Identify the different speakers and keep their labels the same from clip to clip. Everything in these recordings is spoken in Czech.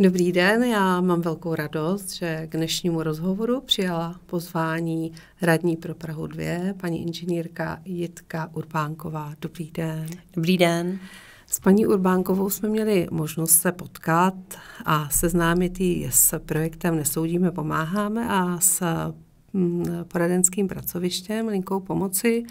Speaker 1: Dobrý den, já mám velkou radost, že k dnešnímu rozhovoru přijala pozvání radní pro Prahu 2, paní inženýrka Jitka Urbánková. Dobrý den. Dobrý den. S paní Urbánkovou jsme měli možnost se potkat a seznámit ji s projektem Nesoudíme, pomáháme a s mm, poradenským pracovištěm Linkou pomoci,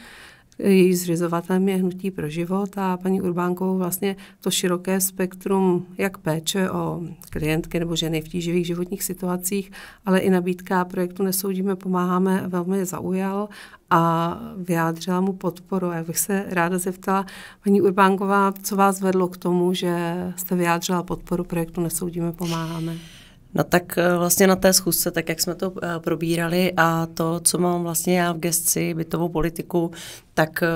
Speaker 1: její zřizovatelem je Hnutí pro život a paní Urbánkovou vlastně to široké spektrum jak péče o klientky nebo ženy v tíživých životních situacích, ale i nabídka projektu Nesoudíme, pomáháme, velmi zaujal a vyjádřila mu podporu. Já bych se ráda zeptala, paní Urbánková, co vás vedlo k tomu, že jste vyjádřila podporu
Speaker 2: projektu Nesoudíme, pomáháme? No tak eh, vlastně na té schůzce, tak jak jsme to eh, probírali a to, co mám vlastně já v gestci bytovou politiku, tak eh,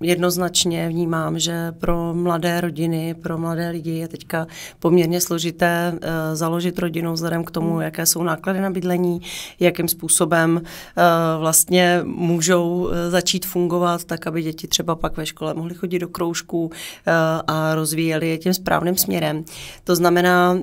Speaker 2: jednoznačně vnímám, že pro mladé rodiny, pro mladé lidi je teďka poměrně složité uh, založit rodinu vzhledem k tomu, jaké jsou náklady na bydlení, jakým způsobem uh, vlastně můžou eh, začít fungovat, tak aby děti třeba pak ve škole mohly chodit do kroužků uh, a rozvíjeli je tím správným směrem. To znamená, uh,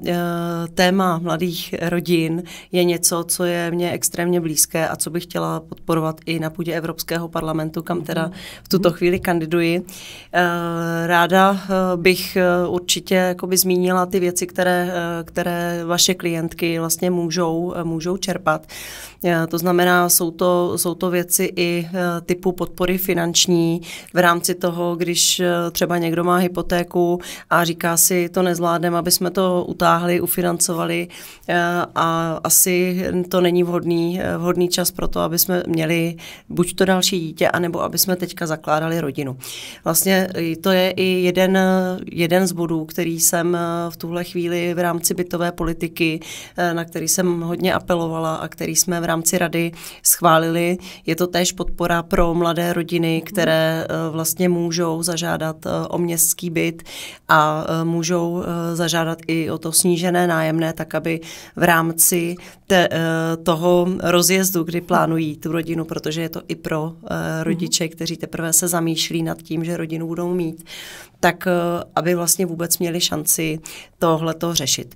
Speaker 2: téma mladých rodin je něco, co je mně extrémně blízké a co bych chtěla podporovat i na půdě Evropského parlamentu, kam teda v tuto mhm. chvíli kandiduji. Eh, ráda eh, bych eh, určitě jakoby zmínila ty věci, které, které vaše klientky vlastně můžou, můžou čerpat. E, to znamená, jsou to, jsou to věci i e, typu podpory finanční v rámci toho, když e, třeba někdo má hypotéku a říká si, to nezvládneme, aby jsme to utáhli, ufinancovali a asi to není vhodný, vhodný čas pro to, aby jsme měli buď to další dítě, anebo aby jsme teďka zakládali rodinu. Vlastně to je i jeden, jeden z bodů, který jsem v tuhle chvíli v rámci bytové politiky, na který jsem hodně apelovala a který jsme v rámci rámci rady schválili. Je to též podpora pro mladé rodiny, mhm. které eh, vlastně můžou zažádat eh, o městský byt a eh, můžou zažádat i o to snížené nájemné, tak aby v rámci te, toho rozjezdu, kdy plánují tu rodinu, protože je to i pro mhm. rodiče, kteří teprve se zamýšlí nad tím, že rodinu budou mít, tak aby vlastně vůbec měli šanci tohleto řešit.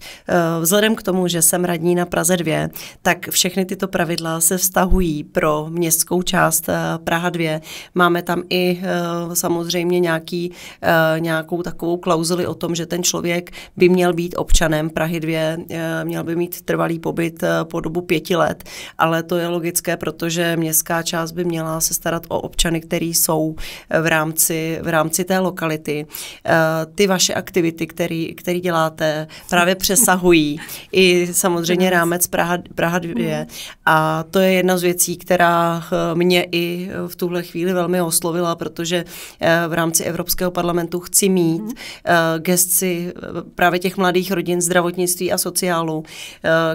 Speaker 2: Vzhledem k tomu, že jsem radní na Praze 2, tak všechny tyto pravidla se vztahují pro městskou část eh, Praha 2. Máme tam i eh, samozřejmě nějaký, eh, nějakou takovou klauzuli o tom, že ten člověk by měl být občanem Prahy 2, měl by mít trvalý pobyt po dobu pěti let, ale to je logické, protože městská část by měla se starat o občany, který jsou v rámci, v rámci té lokality. Ty vaše aktivity, které který děláte, právě přesahují i samozřejmě rámec Praha, Praha 2 a to je jedna z věcí, která eh, mě i eh, v tuhle chvíli velmi oslovila, protože eh, v rámci Evropského parlamentu chci mít mhm. gesci právě těch mladých rodin zdravotnictví a sociálu,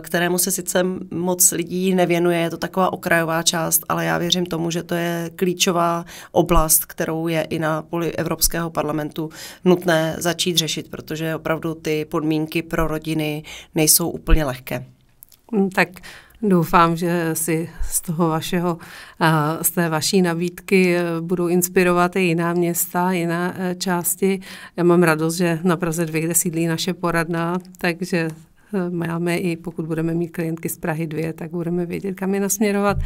Speaker 2: kterému se sice moc lidí nevěnuje, je to taková okrajová část, ale já věřím tomu, že to je klíčová oblast, kterou je i na poli Evropského parlamentu nutné začít řešit, protože opravdu ty podmínky pro rodiny nejsou úplně lehké. Mm, tak Doufám, že si
Speaker 1: z toho vašeho, eh, z té vaší nabídky eh, budou inspirovat i jiná města, jiná eh, části. Já mám radost, že na Praze 2, kde sídlí naše poradna, takže máme i, pokud budeme mít klientky z Prahy 2, tak budeme vědět, kam je nasměrovat.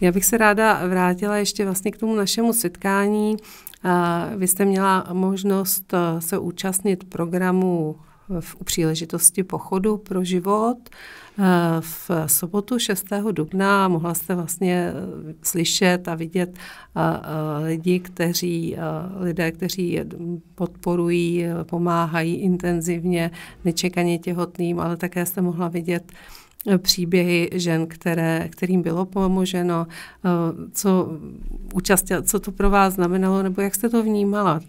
Speaker 1: Já bych se ráda vrátila ještě vlastně k tomu našemu setkání. Vy jste měla možnost se účastnit programu v, u příležitosti pochodu pro život. Eh, v sobotu 6. dubna mohla jste vlastně eh, slyšet a vidět eh, lidi, kteří, lidé, kteří podporují, pomáhají intenzivně, nečekaně těhotným, ale také jste mohla vidět příběhy žen, které, kterým bylo pomoženo, co, účast, co to pro vás znamenalo, nebo jak jste to
Speaker 2: vnímala?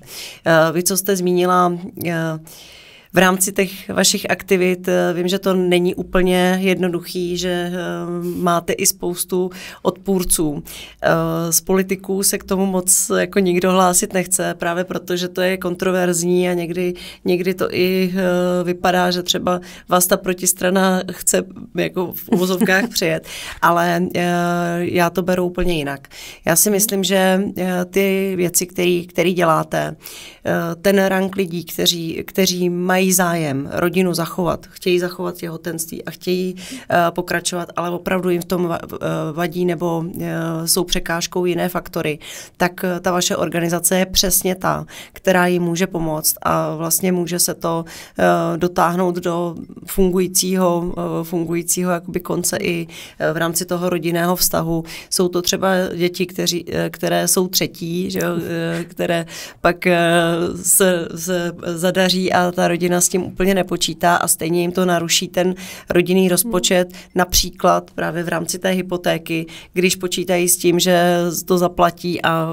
Speaker 2: Vy, co jste zmínila, v rámci těch vašich aktivit eh, vím, že to není úplně jednoduchý, že eh, máte i spoustu odpůrců. Eh, z politiků se k tomu moc jako nikdo hlásit nechce, právě proto, že to je kontroverzní a někdy, někdy to i vypadá, že třeba vás ta protistrana chce jako v uvozovkách přijet, ale já to beru úplně jinak. Já si myslím, že ty věci, které děláte, ten rank lidí, kteří, kteří mají mají zájem rodinu zachovat, chtějí zachovat těhotenství a chtějí uh, pokračovat, ale opravdu jim v tom eh, vadí nebo uh, jsou překážkou jiné faktory, tak uh, ta vaše organizace je přesně ta, která jim může pomoct a vlastně může se to uh, dotáhnout do fungujícího, uh, fungujícího jakoby konce i uh, v rámci toho rodinného vztahu. Jsou to třeba děti, kteří, uh, které jsou třetí, že, uh, které pak uh, se, se zadaří a ta rodina rodina s tím úplně nepočítá a stejně jim to naruší ten rodinný hmm. rozpočet, hmm. například právě v rámci té hypotéky, když počítají s tím, že to zaplatí a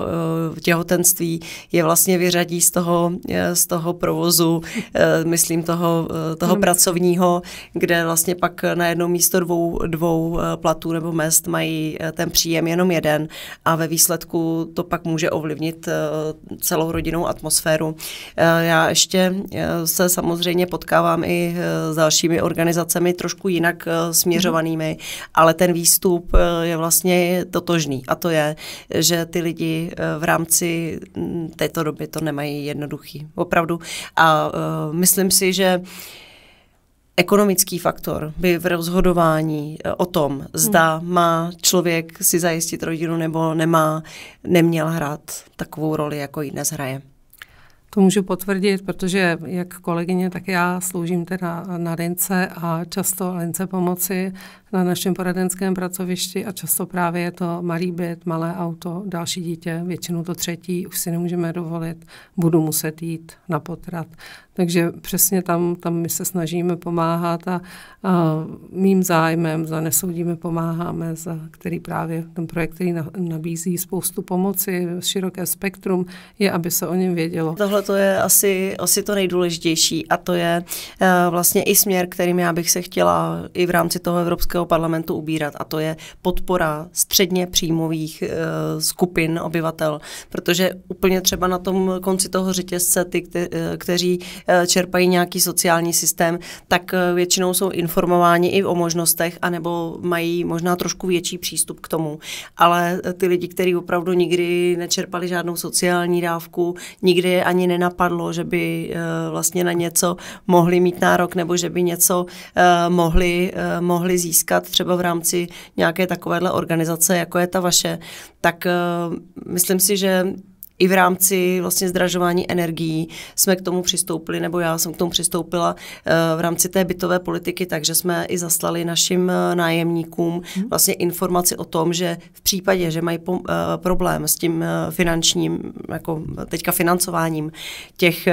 Speaker 2: uh, těhotenství je vlastně vyřadí z toho, eh, z toho provozu, uh, myslím toho, uh, toho hmm. pracovního, kde vlastně pak na jedno místo dvou, dvou platů nebo mest mají ten příjem jenom jeden a ve výsledku to pak může ovlivnit celou rodinnou atmosféru. Já ještě se samozřejmě samozřejmě potkávám i eh, s dalšími organizacemi trošku jinak eh, směřovanými, ale ten výstup eh, je vlastně totožný a to je, že ty lidi v rámci mm, této doby to nemají jednoduchý, opravdu. A myslím si, že ekonomický faktor by v rozhodování o tom, zda hmm. má člověk si zajistit rodinu nebo nemá, neměl hrát takovou roli, jako ji dnes hraje. To můžu potvrdit, protože jak kolegyně, tak já sloužím teda na
Speaker 1: lince a často lince pomoci na našem poradenském pracovišti a často právě je to malý byt, malé auto, další dítě, většinou to třetí, už si nemůžeme dovolit, budu muset jít na potrat. Takže přesně tam, tam my se snažíme pomáhat a, a mým zájmem za Nesoudíme pomáháme, za který právě ten projekt, který na, nabízí spoustu pomoci, široké spektrum, je, aby se o
Speaker 2: něm vědělo. Tohle to je asi, asi to nejdůležitější a to je uh, vlastně i směr, kterým já bych se chtěla i v rámci toho Evropského parlamentu ubírat a to je podpora středně příjmových uh, skupin obyvatel, protože úplně třeba na tom konci toho řetězce ty, kte, eh, kteří uh, čerpají nějaký sociální systém, tak většinou jsou informováni i o možnostech anebo mají možná trošku větší přístup k tomu, ale ty lidi, kteří opravdu nikdy nečerpali žádnou sociální dávku, nikdy ani nenapadlo, že by eh, vlastně na něco mohli mít nárok nebo že by něco eh, mohli, eh, mohli získat třeba v rámci nějaké takovéhle organizace, jako je ta vaše, tak myslím si, že i v rámci vlastně zdražování energií jsme k tomu přistoupili, nebo já jsem k tomu přistoupila eh, v rámci té bytové politiky, takže jsme i zaslali našim eh, nájemníkům mhm. vlastně informaci o tom, že v případě, že mají eh, problém s tím finančním, jako teďka financováním těch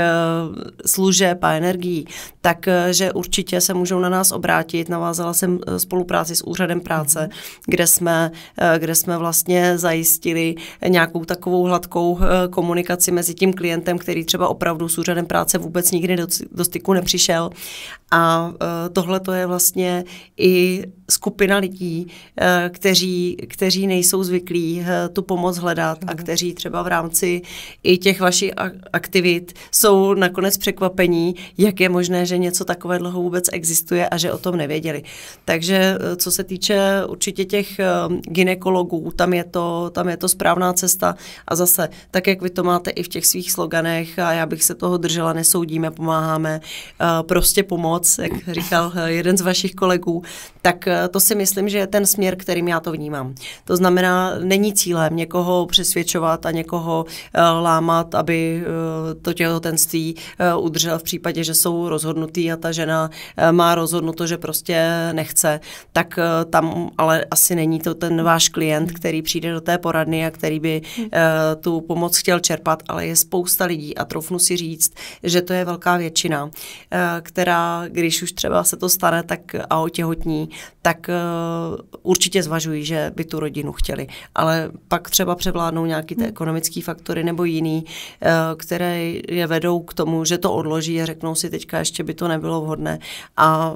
Speaker 2: služeb a energií, takže určitě se můžou na nás obrátit. Navázala jsem spolupráci s úřadem práce, mhm. kde jsme, kde jsme vlastně zajistili nějakou takovou hladkou Eh, komunikaci mezi tím klientem, který třeba opravdu s úřadem práce vůbec nikdy do, do styku nepřišel. A eh, tohle to je vlastně i skupina lidí, eh, kteří, kteří nejsou zvyklí tu pomoc hledat a mhm. kteří třeba v rámci i těch vašich aktivit jsou nakonec překvapení, jak je možné, že něco takové dlouho vůbec existuje a že o tom nevěděli. Takže co se týče určitě těch ginekologů, tam je to, tam je to správná cesta a zase tak tak jak vy to máte i v těch svých sloganech a já bych se toho držela, nesoudíme, pomáháme, eh, prostě pomoc, jak říkal eh, jeden z vašich kolegů, tak eh, to si myslím, že je ten směr, kterým já to vnímám. To znamená, není cílem někoho přesvědčovat a někoho lámat, aby to těhotenství udržel v případě, že jsou rozhodnutý a ta žena má rozhodnuto, že prostě nechce, tak tam ale asi není to ten váš klient, který přijde do té poradny a který by tu pomoc moc chtěl čerpat, ale je spousta lidí a troufnu si říct, že to je velká většina, eh, která, když už třeba se to stane tak a otěhotní, tak eh, určitě zvažují, že by tu rodinu chtěli. Ale pak třeba převládnou nějaký ty hmm. ekonomické faktory nebo jiný, eh, které je vedou k tomu, že to odloží a řeknou si teďka ještě by to nebylo vhodné. A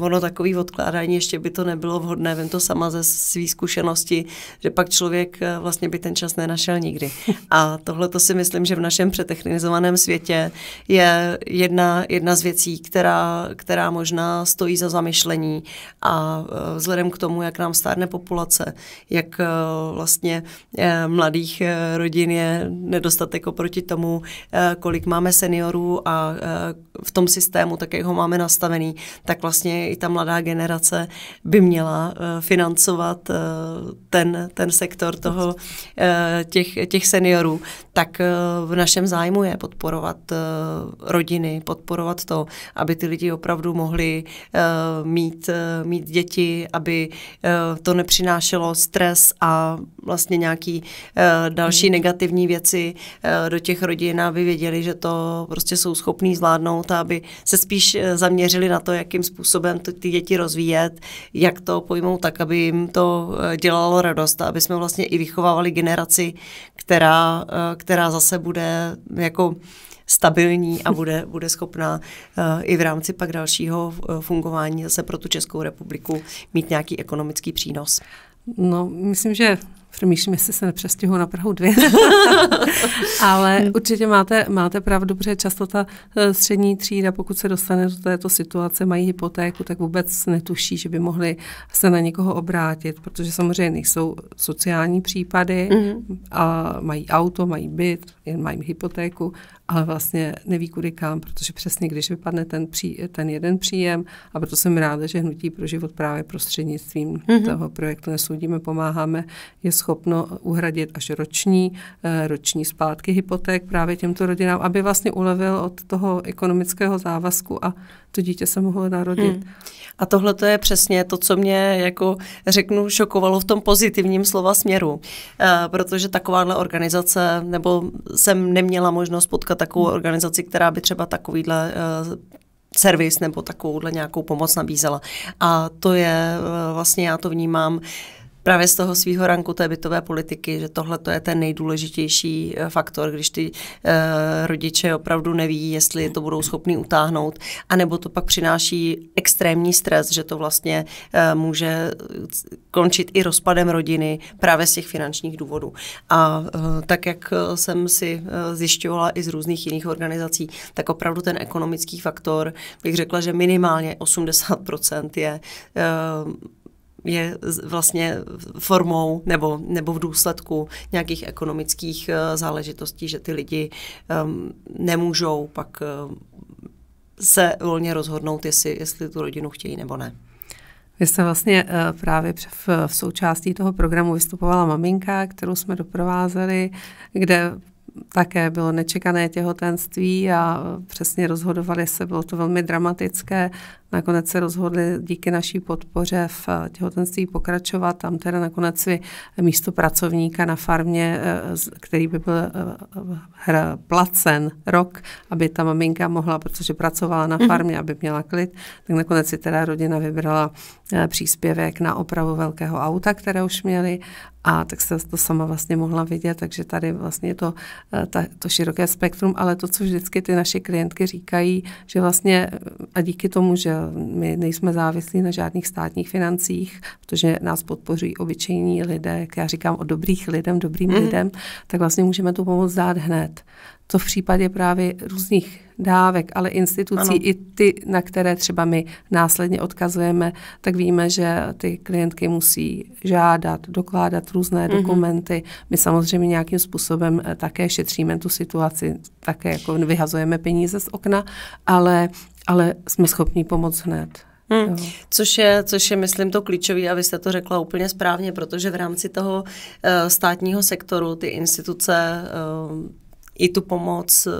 Speaker 2: ono takový odkládání ještě by to nebylo vhodné, vím to sama ze své zkušenosti, že pak člověk vlastně by ten čas nenašel nikdy. A tohle to si myslím, že v našem přetechnizovaném světě je jedna, jedna z věcí, která, která možná stojí za zamyšlení. A e, vzhledem k tomu, jak nám stárne populace, jak e, vlastně e, mladých rodin je nedostatek oproti tomu, kolik máme seniorů a v tom systému, tak jak ho máme nastavený, tak vlastně i ta mladá generace by měla financovat ten, ten sektor toho těch, těch seniorů tak eh, v našem zájmu je podporovat eh, rodiny, podporovat to, aby ty lidi opravdu mohli eh, mít, mít děti, aby to nepřinášelo stres a vlastně nějaký další mhm. negativní věci do těch rodin, aby věděli, že to prostě jsou schopní zvládnout a aby se spíš zaměřili na to, jakým způsobem ty děti rozvíjet, jak to pojmou tak, aby jim to dělalo radost a aby jsme vlastně i vychovávali generaci, která Eh, která zase bude jako stabilní a bude, bude schopná uh, i v rámci pak dalšího eh, fungování zase pro tu Českou republiku mít nějaký ekonomický přínos. No, myslím, že Přemýšlím, jestli se nepřestěhuji na Prahu dvě. Ale hmm. určitě
Speaker 1: máte, máte pravdu, protože často ta eh, střední třída, pokud se dostane do této situace, mají hypotéku, tak vůbec netuší, že by mohli se na někoho obrátit, protože samozřejmě nejsou sociální případy mm-hmm. a mají auto, mají byt, jen mají hypotéku, ale vlastně neví kudy kam, protože přesně když vypadne ten, pří, ten jeden příjem, a proto jsem ráda, že Hnutí pro život právě prostřednictvím mm-hmm. toho projektu Nesoudíme, pomáháme, je schopno uhradit až roční, eh, roční splátky hypoték právě těmto rodinám, aby vlastně ulevil od toho ekonomického závazku a to dítě se mohlo narodit. Mm.
Speaker 2: A tohle to je přesně to, co mě, jako řeknu, šokovalo v tom pozitivním slova směru, e, protože takováhle organizace nebo jsem neměla možnost potkat takovou hmm. organizaci, která by třeba takovýhle eh, servis nebo takovouhle nějakou pomoc nabízela. A to je, eh, vlastně já to vnímám, právě z toho svého ranku té bytové politiky, že tohle to je ten nejdůležitější eh, faktor, když ty uh, rodiče opravdu neví, jestli to budou schopni utáhnout, anebo to pak přináší extrémní stres, že to vlastně uh, může končit i rozpadem rodiny právě z těch finančních důvodů. A uh, tak, jak jsem si zjišťovala i z různých jiných organizací, tak opravdu ten ekonomický faktor, bych řekla, že minimálně 80% je je vlastně formou nebo, nebo v důsledku nějakých ekonomických eh, záležitostí, že ty lidi um, nemůžou pak eh, se volně rozhodnout, jestli, jestli tu rodinu chtějí nebo ne.
Speaker 1: Vy jste vlastně uh, právě v, v součástí toho programu vystupovala maminka, kterou jsme doprovázeli, kde také bylo nečekané těhotenství a přesně rozhodovali se, bylo to velmi dramatické Nakonec se rozhodli díky naší podpoře v eh, těhotenství pokračovat. Tam teda nakonec si místo pracovníka na farmě, eh, který by byl eh, placen rok, aby ta maminka mohla, protože pracovala na mhm. farmě, aby měla klid, tak nakonec si teda rodina vybrala příspěvek na opravu velkého auta, které už měli a tak se to sama vlastně mohla vidět, takže tady vlastně to, ta, to široké spektrum, ale to, co vždycky ty naše klientky říkají, že vlastně a díky tomu, že my nejsme závislí na žádných státních financích, protože nás podpoří obyčejní lidé, jak já říkám o dobrých lidem, dobrým mm. lidem, tak vlastně můžeme tu pomoc dát hned. To v případě právě různých dávek, ale institucí ano. i ty, na které třeba my následně odkazujeme, tak víme, že ty klientky musí žádat, dokládat různé mm-hmm. dokumenty. My samozřejmě nějakým způsobem eh, také šetříme tu situaci, také jako vyhazujeme peníze z okna, ale ale jsme schopni pomoct hned.
Speaker 2: Hmm. Což, je, což je, myslím, to klíčové a vy jste to řekla úplně správně, protože v rámci toho uh, státního sektoru ty instituce uh, i tu pomoc eh,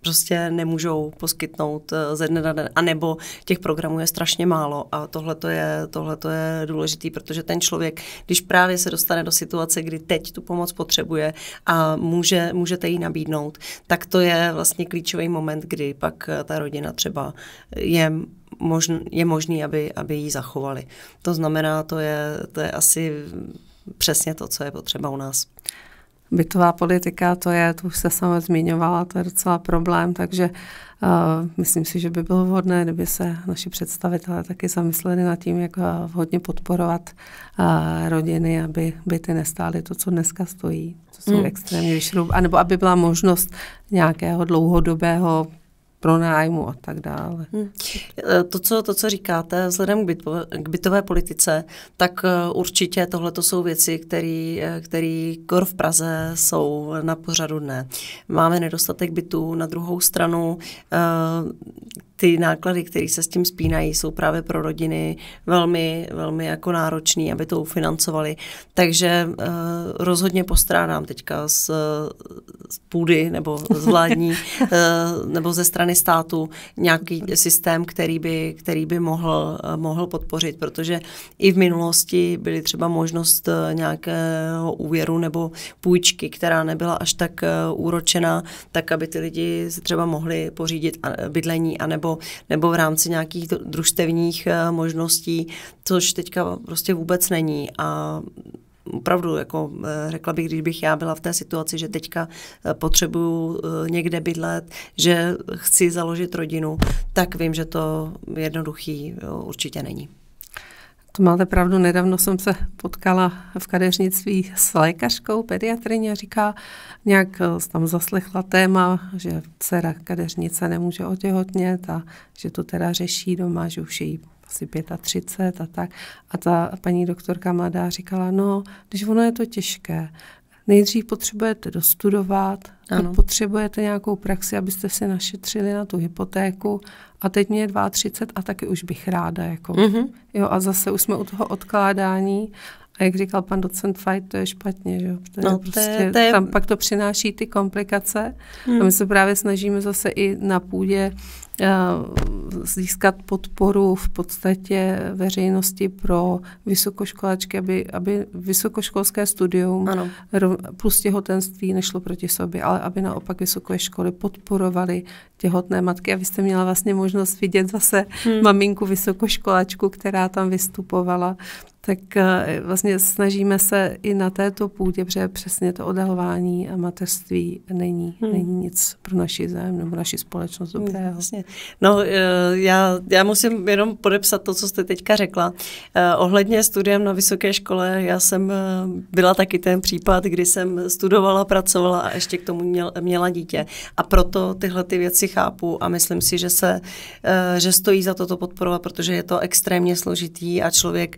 Speaker 2: prostě nemůžou poskytnout eh, ze dne na den, anebo těch programů je strašně málo a tohle to je, tohle to je důležitý, protože ten člověk, když právě se dostane do situace, kdy teď tu pomoc potřebuje a může, můžete ji nabídnout, tak to je vlastně klíčový moment, kdy pak eh, ta rodina třeba je možný je možný, aby, aby ji zachovali. To znamená, to je, to je asi přesně to, co je potřeba u nás bytová politika, to je, tu už se sama zmiňovala, to
Speaker 1: je docela problém, takže uh, myslím si, že by bylo vhodné, kdyby se naši představitelé taky zamysleli nad tím, jak eh, vhodně podporovat uh, rodiny, aby byty nestály to, co dneska stojí, co jsou mm. extrémně vyšroub, anebo aby byla možnost nějakého dlouhodobého pronájmu a tak dále.
Speaker 2: Hmm. To, co, to, co říkáte vzhledem k, bytvo, k bytové politice, tak e, určitě tohle jsou věci, které e, kor v Praze jsou na pořadu dne. Máme nedostatek bytů, na druhou stranu ty náklady, které se s tím spínají, jsou právě pro rodiny velmi, velmi jako náročný, aby to ufinancovali. Takže uh, rozhodně postrádám teďka z, z půdy nebo z vládní uh, nebo ze strany státu nějaký systém, který by, který by mohl, uh, mohl podpořit, protože i v minulosti byly třeba možnost uh, nějakého úvěru nebo půjčky, která nebyla až tak uh, úročena, tak aby ty lidi třeba mohli pořídit bydlení anebo nebo, nebo v rámci nějakých družstevních eh, možností, což teďka prostě vůbec není a opravdu, jako eh, řekla bych, když bych já byla v té situaci, že teďka eh, potřebuju někde bydlet, že chci založit rodinu, tak vím, že to jednoduchý jo, určitě není. To máte pravdu, nedávno jsem se potkala v kadeřnictví
Speaker 1: s lékařkou, pediatrině, říká, nějak eh, tam zaslechla téma, že dcera kadeřnice nemůže otěhotnět a že to teda řeší doma, že už jí asi 35 a tak. A ta paní doktorka mladá říkala, no, když ono je to těžké, nejdřív potřebujete dostudovat, ano. potřebujete nějakou praxi, abyste si našetřili na tu hypotéku a teď mě je 32 a taky už bych ráda. Jako. Mm-hmm. Jo, a zase už jsme u toho odkládání a jak říkal pan docent Fajt, to je špatně, že jo? To je no, prostě, to je, prostě- to je... Tam pak to přináší ty komplikace. Hmm. A my hmm. se právě snažíme zase i na půdě uh, získat podporu v podstatě veřejnosti pro vysokoškoláčky, aby, aby vysokoškolské studium ano. plus těhotenství nešlo proti sobě, ale aby naopak vysoké školy podporovaly těhotné matky. A vy jste měla vlastně možnost vidět zase hmm. maminku vysokoškoláčku, která tam vystupovala tak eh, vlastně snažíme se i na této půdě, protože přesně to odahování a mateřství není, hmm. není nic pro naši zem nebo naši společnost hmm, dobrého.
Speaker 2: Vlastně. No, eh, já, já musím jenom podepsat to, co jste teďka řekla. Eh, ohledně studiem na vysoké škole, já jsem byla taky ten případ, kdy jsem studovala, pracovala a ještě k tomu měla dítě. A proto tyhle ty věci chápu a myslím si, že se, že stojí za toto podporovat, protože je to extrémně složitý a člověk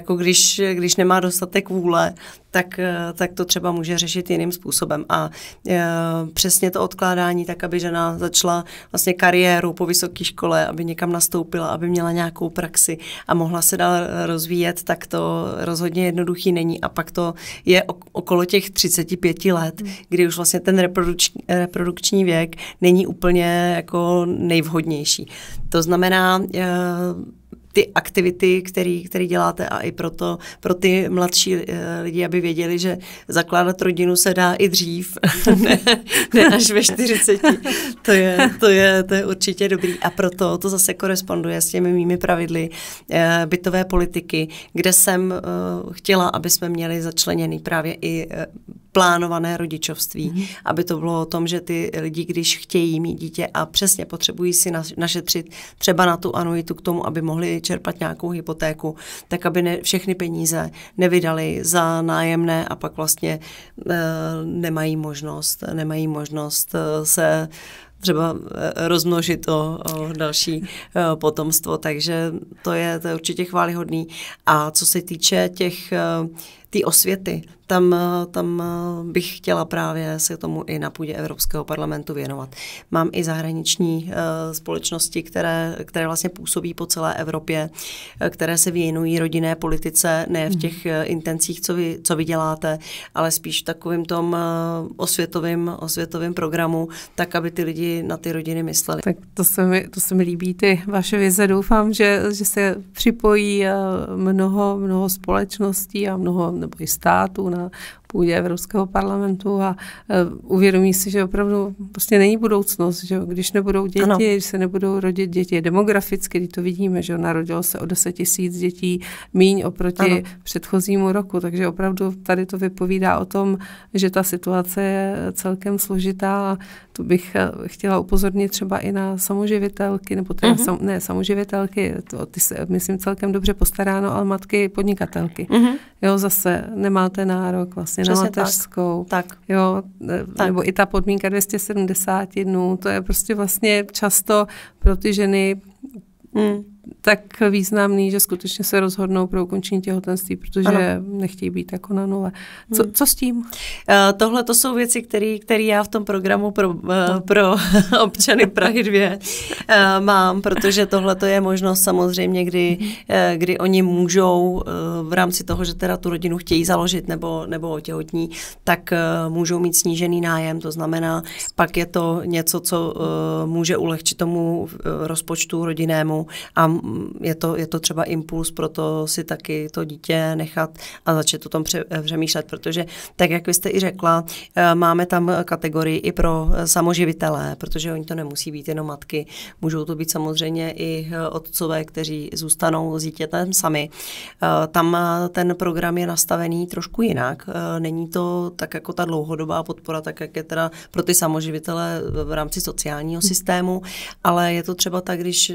Speaker 2: jako když, když nemá dostatek vůle, tak, eh, tak to třeba může řešit jiným způsobem. A e, přesně to odkládání, tak aby žena začala vlastně kariéru po vysoké škole, aby někam nastoupila, aby měla nějakou praxi a mohla se dál rozvíjet, tak to rozhodně jednoduchý není. A pak to je okolo těch 35 let, hmm. kdy už vlastně ten reprodukční, reprodukční věk není úplně jako nejvhodnější. To znamená, e, ty aktivity, které, děláte a i proto, pro ty mladší eh, lidi, aby věděli, že zakládat rodinu se dá i dřív, ne, ne až ve 40. To je, to, je, to je určitě dobrý a proto to zase koresponduje s těmi mými pravidly eh, bytové politiky, kde jsem eh, chtěla, aby jsme měli začleněný právě i plánované rodičovství, mm. aby to bylo o tom, že ty lidi, když chtějí mít dítě a přesně potřebují si našetřit třeba na tu anuitu k tomu, aby mohli čerpat nějakou hypotéku, tak aby ne, všechny peníze nevydali za nájemné a pak vlastně e, nemají možnost, nemají možnost e, se třeba eh, rozmnožit o, o další potomstvo, takže to je, to je určitě chválihodný. A co se týče těch té osvěty, tam, eh, tam eh, bych chtěla právě se tomu i na půdě Evropského parlamentu věnovat. Mám i zahraniční eh, společnosti, které, které vlastně působí po celé Evropě, které se věnují rodinné politice, ne v hmm. těch intencích, co vy, co vy děláte, ale spíš v takovým tom osvětovým, osvětovým programu, tak, aby ty lidi na ty rodiny mysleli.
Speaker 1: Tak to se mi, to se mi líbí, ty vaše vize. Doufám, že, že se připojí mnoho, mnoho společností a mnoho nebo i států na půdě Evropského parlamentu a uh, uvědomí si, že opravdu prostě není budoucnost, že když nebudou děti, ano. když se nebudou rodit děti, demograficky, když to vidíme, že narodilo se o 10 tisíc dětí míň oproti ano. předchozímu roku, takže opravdu tady to vypovídá o tom, že ta situace je celkem složitá. To bych e, chtěla upozornit třeba i na samoživitelky, nebo teda uh-huh. Mhm. sam, ne samoživitelky, to, ty se, myslím, celkem dobře postaráno, ale matky podnikatelky. Uh-huh. Jo, zase nemáte nárok vlastně vlastně Přesně na mateřskou. Tak. tak. Jo, tak. nebo i ta podmínka 270 dnů, to je prostě vlastně často pro ty ženy Mm tak významný, že skutečně se rozhodnou pro ukončení těhotenství, protože ano. nechtějí být jako na nule.
Speaker 2: Co, hmm. co s tím? Uh, Tohle to jsou věci, které já v tom programu pro, uh, no. pro občany Prahy 2 uh, eh, mám, protože tohle to je možnost samozřejmě, kdy, mhm. kdy oni můžou v rámci toho, že teda tu rodinu chtějí založit nebo, nebo otěhotní, tak můžou mít snížený nájem, to znamená, pak je to něco, co může ulehčit tomu rozpočtu rodinnému a Mm, je to, je to třeba impuls pro to si taky to dítě nechat a začít o tom eh, přemýšlet, protože tak, jak vy jste i řekla, eh, máme tam kategorii i pro eh, samoživitelé, protože oni to nemusí být jenom matky, můžou to být samozřejmě i otcové, kteří zůstanou s dítětem sami. Tam ten program je nastavený trošku jinak. Není to tak jako ta dlouhodobá podpora, tak jak je teda pro ty samoživitele v rámci sociálního hm. systému, ale je to třeba tak, když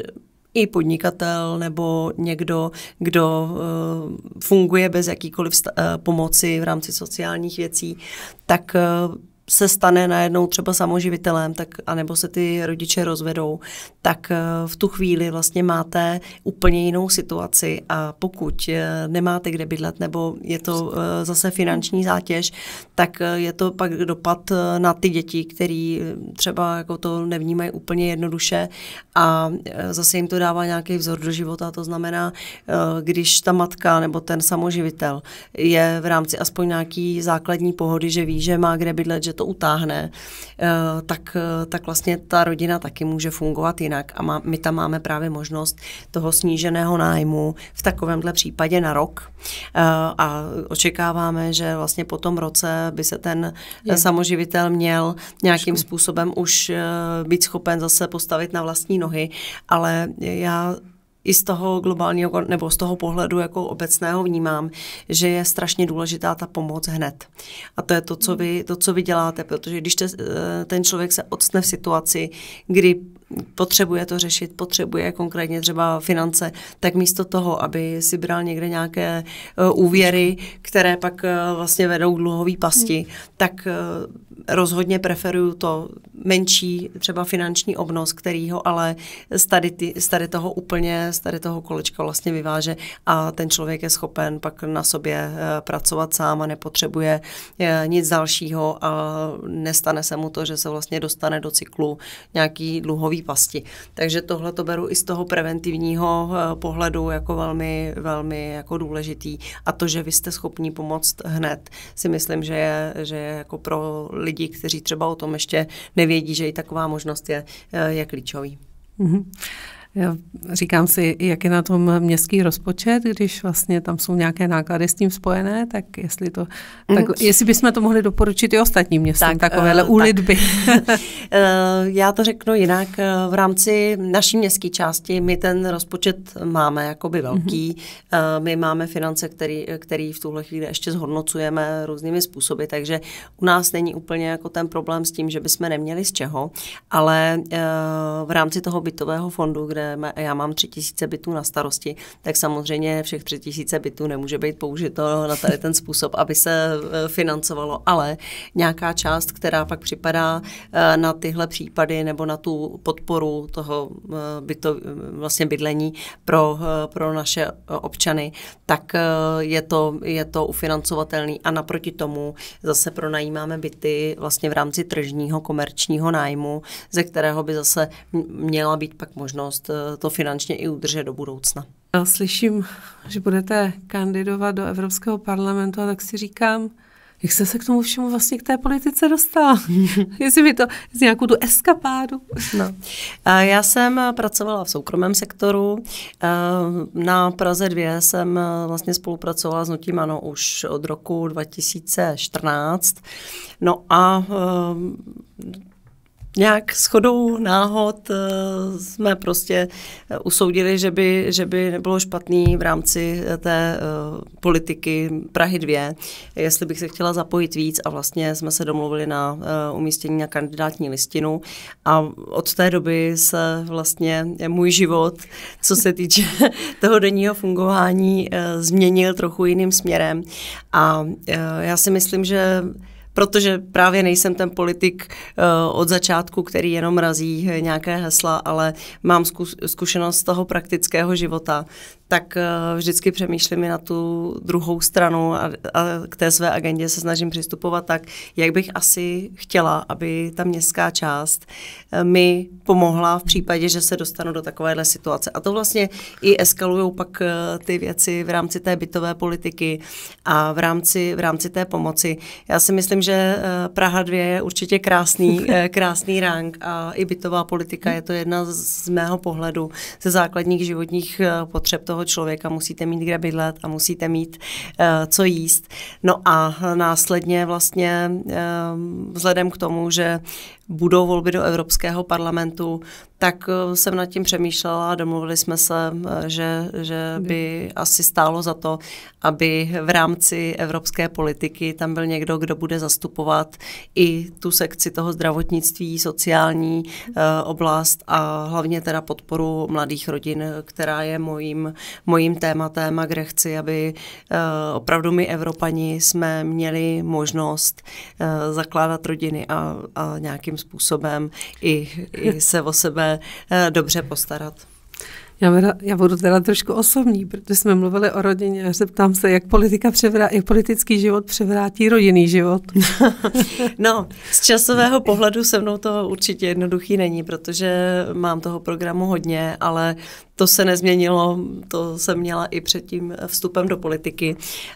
Speaker 2: i podnikatel nebo někdo, kdo eh, funguje bez jakýkoliv eh, pomoci v rámci sociálních věcí, tak eh, se stane najednou třeba samoživitelem, tak anebo se ty rodiče rozvedou, tak eh, v tu chvíli vlastně máte úplně jinou situaci a pokud eh, nemáte kde bydlet nebo je to eh, zase finanční zátěž, tak je to pak dopad na ty děti, který třeba jako to nevnímají úplně jednoduše a zase jim to dává nějaký vzor do života, to znamená, když ta matka nebo ten samoživitel je v rámci aspoň nějaký základní pohody, že ví, že má kde bydlet, že to utáhne, eh, tak, eh, tak vlastně ta rodina taky může fungovat jinak. A má, my tam máme právě možnost toho sníženého nájmu v takovémhle případě na rok. Eh, a očekáváme, že vlastně po tom roce by se ten Je. samoživitel měl nějakým způsobem už být schopen zase postavit na vlastní nohy. Ale já i z toho globálního, nebo z toho pohledu jako obecného vnímám, že je strašně důležitá ta pomoc hned. A to je to, co hmm. vy, to, co vy děláte, protože když te, eh, ten člověk se odstne v situaci, kdy potřebuje to řešit, potřebuje konkrétně třeba finance, tak místo toho, aby si bral někde nějaké uh, úvěry, které pak uh, vlastně vedou k pasti, hmm. tak uh, rozhodně preferuju to menší třeba finanční obnos, který ho ale z tady, ty, z tady toho úplně, z tady toho kolečka vlastně vyváže a ten člověk je schopen pak na sobě eh, pracovat sám a nepotřebuje eh, nic dalšího a nestane se mu to, že se vlastně dostane do cyklu nějaký dluhový pasti. Takže tohle to beru i z toho preventivního eh, pohledu jako velmi, velmi jako důležitý a to, že vy jste schopni pomoct hned, si myslím, že je, že je jako pro lidí, kteří třeba o tom ještě nevědí, že i taková možnost je, eh, je klíčový.
Speaker 1: Mm-hmm. Já říkám si, jak je na tom městský rozpočet, když vlastně tam jsou nějaké náklady s tím spojené, tak jestli to, mm. tak, jestli
Speaker 2: bychom to mohli doporučit i ostatním městům, tak, takovéhle uh, úlitby. Tak. Eh, já to řeknu jinak. Eh, v rámci naší městské části my ten rozpočet máme jakoby mhm. velký. Mm-hmm. My máme finance, který, který v tuhle chvíli ještě zhodnocujeme různými způsoby, takže u nás není úplně jako ten problém s tím, že bychom neměli z čeho, ale v rámci toho bytového fondu, kde já mám tři tisíce bytů na starosti, tak samozřejmě všech tři tisíce bytů nemůže být použito na tady ten způsob, aby se e, financovalo, ale nějaká část, která pak připadá e, na tyhle případy nebo na tu podporu toho e, byto, vlastně bydlení pro, pro naše občany, tak je to, je to ufinancovatelný a naproti tomu zase pronajímáme byty vlastně v rámci tržního komerčního nájmu, ze kterého by zase měla být pak možnost Eh, to finančně i udržet do budoucna.
Speaker 1: Já slyším, že budete kandidovat do Evropského parlamentu a tak si říkám,
Speaker 2: jak jste se k tomu všemu vlastně k té politice dostala? jestli mi to, z nějakou tu eskapádu? no. Já jsem pracovala v soukromém sektoru. Na Praze 2 jsem eh, vlastně spolupracovala s Nutím Ano už od roku 2014. No a eh, nějak shodou náhod eh, jsme prostě eh, usoudili, že by, že by nebylo špatný v rámci eh, té politiky Prahy 2, jestli bych se chtěla zapojit víc a vlastně jsme se domluvili na umístění na kandidátní listinu a od té doby se vlastně můj život, co se týče toho denního fungování, změnil trochu jiným směrem a já si myslím, že protože právě nejsem ten politik uh, od začátku, který jenom razí nějaké hesla, ale mám zkušenost z toho praktického života, tak eh, vždycky přemýšlím i na tu druhou stranu a, a k té své agendě se snažím přistupovat tak, jak bych asi chtěla, aby ta městská část eh, mi pomohla v případě, že se dostanu do takovéhle situace. A to vlastně i eskalují pak eh, ty věci v rámci té bytové politiky a v rámci, v rámci té pomoci. Já si myslím, že Praha 2 je určitě krásný, krásný rang a i bytová politika je to jedna z mého pohledu ze základních životních potřeb toho člověka, musíte mít kde bydlet a musíte mít uh, co jíst. No a následně vlastně uh, vzhledem k tomu, že budou volby do Evropského parlamentu, tak eh, jsem nad tím přemýšlela a domluvili jsme se, že, že mhm. by asi stálo za to, aby v rámci evropské politiky tam byl někdo, kdo bude zastupovat i tu sekci toho zdravotnictví, sociální uh, oblast a hlavně teda podporu mladých rodin, která je mojím mojím tématem a kde chci, aby eh, opravdu my Evropani jsme měli možnost eh, zakládat rodiny a, a nějakým způsobem i, i se o sebe eh, dobře postarat.
Speaker 1: Já, byla, já budu teda trošku osobní, protože jsme mluvili o rodině. a zeptám se, jak, politika převrá, jak politický život převrátí rodinný život.
Speaker 2: no, z časového pohledu se mnou to určitě jednoduchý není, protože mám toho programu hodně, ale to se nezměnilo, to jsem měla i před tím vstupem do politiky,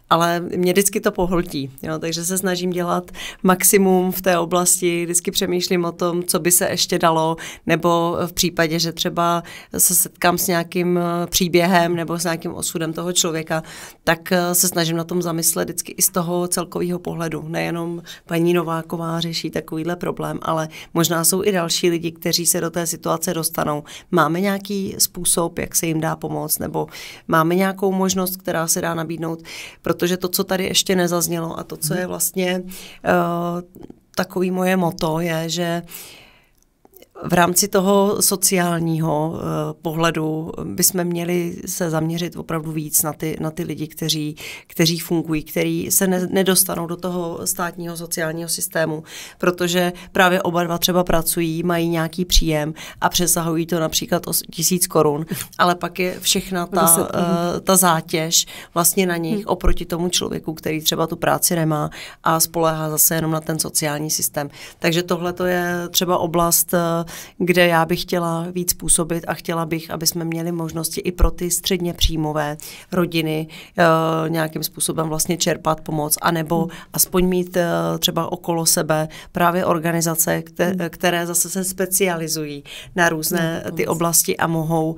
Speaker 2: ale mě vždycky to pohltí, jo, takže se snažím dělat maximum v té oblasti, vždycky přemýšlím o tom, co by se ještě dalo, nebo v případě, že třeba se setkám s nějakým eh, příběhem nebo s nějakým osudem toho člověka, tak eh, se snažím na tom zamyslet vždycky i z toho celkového pohledu. Nejenom paní Nováková řeší takovýhle problém, ale možná jsou i další lidi, kteří se do té situace dostanou. Máme nějaký způsob, osob, jak se jim dá pomoct, nebo máme nějakou možnost, která se dá nabídnout, protože to, co tady ještě nezaznělo a to, co je mhm. vlastně uh, takový moje moto, je, že uh, v rámci toho sociálního eh, pohledu eh, bychom měli se zaměřit opravdu víc na ty, na ty lidi, kteří, kteří fungují, kteří se ne, nedostanou do toho státního sociálního systému, protože právě oba dva třeba pracují, mají nějaký příjem a přesahují to například o tisíc korun, ale pak je všechna ta, eh, ta zátěž vlastně na nich hm. oproti tomu člověku, který třeba tu práci nemá a spolehá zase jenom na ten sociální systém. Takže tohle to je třeba oblast kde já bych chtěla víc působit a chtěla bych, aby jsme měli možnosti i pro ty středně příjmové rodiny uh, nějakým způsobem vlastně čerpat pomoc, anebo hmm. aspoň mít uh, třeba okolo sebe právě organizace, které, hmm. které zase se specializují na různé hmm, ty oblasti a mohou,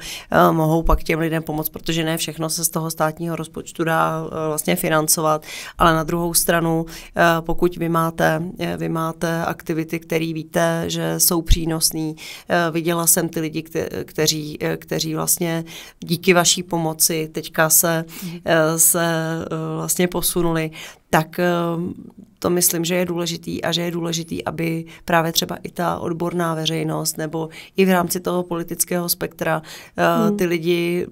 Speaker 2: uh, mohou pak těm lidem pomoct, protože ne všechno se z toho státního rozpočtu dá uh, vlastně financovat, ale na druhou stranu, uh, pokud vy máte, vy máte aktivity, které víte, že jsou přínosné, úžasný. Eh, viděla jsem ty lidi, kteří, eh, kteří vlastně díky vaší pomoci teďka se, mhm. eh, se vlastně posunuli tak eh, to myslím, že je důležitý a že je důležitý, aby právě třeba i ta odborná veřejnost nebo i v rámci toho politického spektra eh, hmm. ty lidi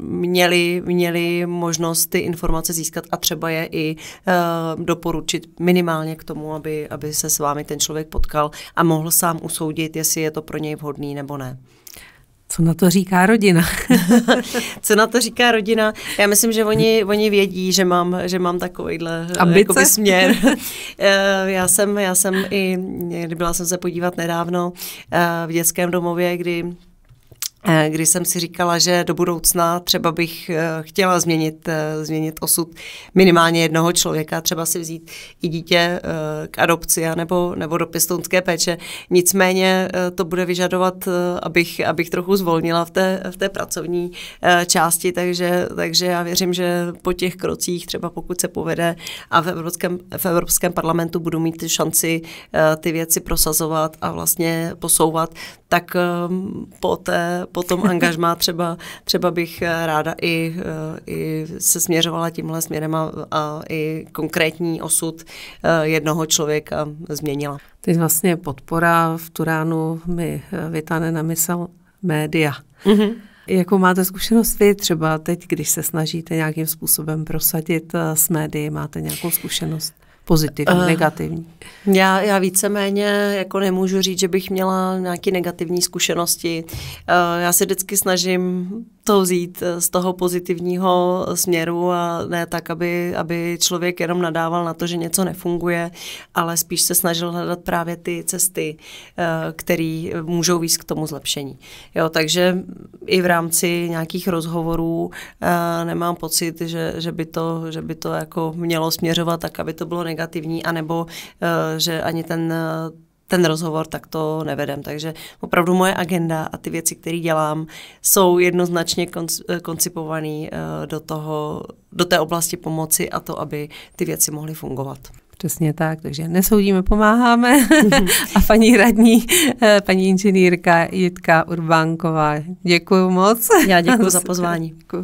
Speaker 2: měli, měli možnost ty informace získat a třeba je i eh, doporučit minimálně k tomu, aby, aby se s vámi ten člověk potkal a mohl sám usoudit, jestli je to pro něj vhodný nebo ne.
Speaker 1: Co na to říká rodina?
Speaker 2: Co na to říká rodina? Já myslím, že oni, oni vědí, že mám, že mám takovýhle eh, jakoby, směr. Eh, já, jsem, já jsem i, byla jsem se podívat nedávno eh, v dětském domově, kdy Eh, kdy jsem si říkala, že do budoucna třeba bych eh, chtěla změnit, eh, změnit osud minimálně jednoho člověka, třeba si vzít i dítě k adopci nebo, nebo do pěstounské péče. Nicméně to bude vyžadovat, abych, abych trochu zvolnila v té, v té pracovní části, takže, takže já věřím, že po těch krocích, třeba pokud se povede a v Evropském, v Evropském parlamentu budu mít ty šanci ty věci prosazovat a vlastně posouvat, tak po té, potom angažmá třeba, třeba bych eh, ráda i, eh, i se směřovala tímhle směrem a, a i konkrétní osud eh, jednoho člověka změnila.
Speaker 1: Teď vlastně podpora v Turánu mi vytane na mysl média. Mm-hmm. Jakou máte zkušenost vy třeba teď, když se snažíte nějakým způsobem prosadit s médií? Máte nějakou zkušenost? Pozitivní, uh, negativní?
Speaker 2: Já, já víceméně jako nemůžu říct, že bych měla nějaké negativní zkušenosti. Uh, já se vždycky snažím to vzít eh, z toho pozitivního eh, směru a ne tak, aby, aby člověk jenom nadával na to, že něco nefunguje, ale spíš se snažil hledat právě ty cesty, eh, které můžou víc k tomu zlepšení. Jo, takže i v rámci nějakých rozhovorů nemám pocit, že, že, by to, že by to jako mělo směřovat tak, aby to bylo negativní, anebo že ani ten ten rozhovor tak to nevedem. Takže opravdu moje agenda a ty věci, které dělám, jsou jednoznačně eh, koncipované eh, do, toho, do té oblasti pomoci a to, aby ty věci mohly fungovat.
Speaker 1: Přesně tak, takže nesoudíme, pomáháme.
Speaker 2: a paní radní, eh, paní inženýrka
Speaker 1: Jitka Urbánková, děkuji moc. Já děkuji za pozvání. Děkuju.